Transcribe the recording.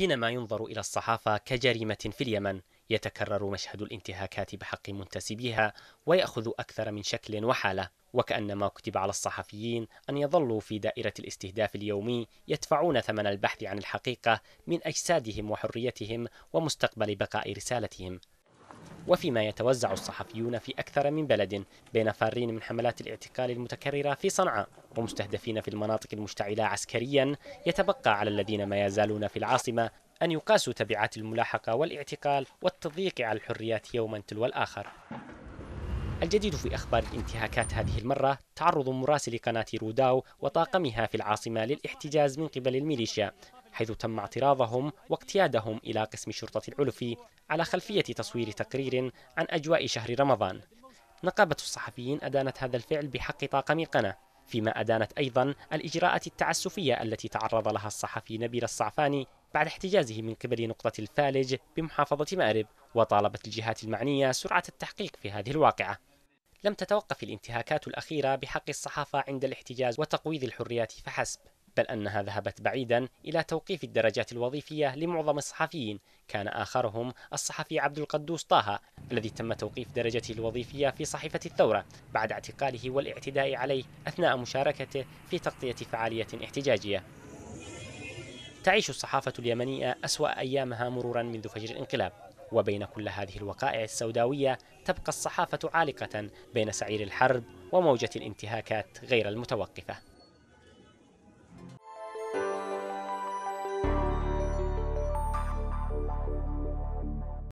حينما ينظر إلى الصحافة كجريمة في اليمن يتكرر مشهد الانتهاكات بحق منتسبيها ويأخذ أكثر من شكل وحالة وكأنما كتب على الصحفيين أن يظلوا في دائرة الاستهداف اليومي يدفعون ثمن البحث عن الحقيقة من أجسادهم وحريتهم ومستقبل بقاء رسالتهم وفيما يتوزع الصحفيون في أكثر من بلد بين فارين من حملات الاعتقال المتكررة في صنعاء ومستهدفين في المناطق المشتعلة عسكريا يتبقى على الذين ما يزالون في العاصمة أن يقاسوا تبعات الملاحقة والاعتقال والتضييق على الحريات يوما تلو الآخر الجديد في أخبار الانتهاكات هذه المرة تعرض مراسل قناة روداو وطاقمها في العاصمة للاحتجاز من قبل الميليشيا حيث تم اعتراضهم واقتيادهم إلى قسم شرطة العلف على خلفية تصوير تقرير عن أجواء شهر رمضان نقابة الصحفيين أدانت هذا الفعل بحق طاقم القناة فيما أدانت أيضا الإجراءات التعسفية التي تعرض لها الصحفي نبيل الصعفاني بعد احتجازه من قبل نقطة الفالج بمحافظة مأرب وطالبت الجهات المعنية سرعة التحقيق في هذه الواقعة لم تتوقف الانتهاكات الأخيرة بحق الصحافة عند الاحتجاز وتقويض الحريات فحسب بل أنها ذهبت بعيدا إلى توقيف الدرجات الوظيفية لمعظم الصحفيين كان آخرهم الصحفي عبد القدوس طه الذي تم توقيف درجته الوظيفية في صحيفة الثورة بعد اعتقاله والاعتداء عليه أثناء مشاركته في تغطية فعالية احتجاجية تعيش الصحافة اليمنية أسوأ أيامها مرورا منذ فجر الانقلاب وبين كل هذه الوقائع السوداوية تبقى الصحافة عالقة بين سعير الحرب وموجة الانتهاكات غير المتوقفة